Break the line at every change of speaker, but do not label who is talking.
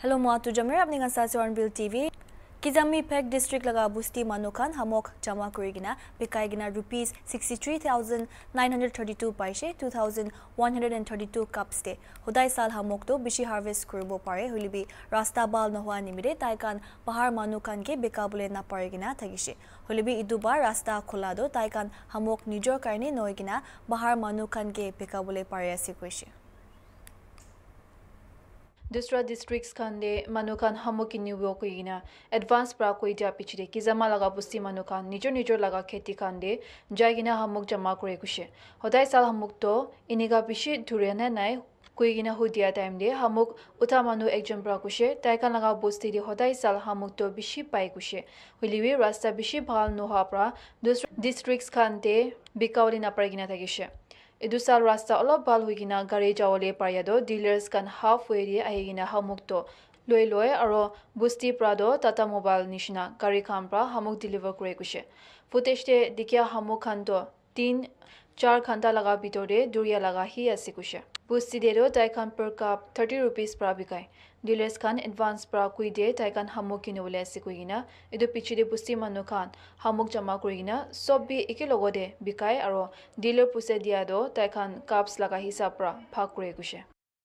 Hello mga tujamir, apni nga sa Sioran Bill TV. Kizami Peg District laga Busti Manukan Hamok Jama Kurigina Bikai Gina Rupees 63,932 Paishe 2,132 Cups De Hudai Sal Hamok Do Bishi Harvest Kurubo Pare Hulibi Rasta Bal Nohua Nimire Taikan Bahar Manukan Ke Bikabule Na Pare Gina Tagishi Hulibi Iduba Rasta Kulado Taikan Hamok Nijor Karni Noigina Bahar Manukan Ke Bikabule Pare Asikwishi
Dusra districts khan de manu khan hamu ki new york koi gina advance pra koi ja pichde ki zama laga busti manu khan nijo nijo laga kheti khan de jai gina hamu jama kore kushe. Hodai sal hamu to iniga bishi dhuryana nai koi gina hu dia time de hamu uta manu ek jam pra kushe taikan laga busti de hodai sal hamu to bishi pai kushe. Huliwi rasta bishi bhal noha pra dusra districts khan de bikawli na pra gina thakishe. edusa rasta olop bhal hui kina gari jawole paria do dealers kan half way re ahi kina hamuk to loi loi aro busti prado tata mobile nishina gari kham pra hamuk deliver kore kushe footage te dikya hamuk khan to 3 4 ghanta laga bitore duria laga hi asikushe পুষ্টি দেৰেও তাইখন per cup thirty rupees পৰা বিকায় dealers খান advance পৰা কুই দিয়ে তাইখন সামুক কিনো ওলাইছে কৈ কিনে এইটো পিছিদি পুষ্টি মানুহ খান সামুক জমা কৰি কিনে চববি একেলগতে বিকায় আৰু ডিলাৰ পইচা দিয়াতো তাইখন কাপছ লগা হিচাপ পৰা ভাগ কৰি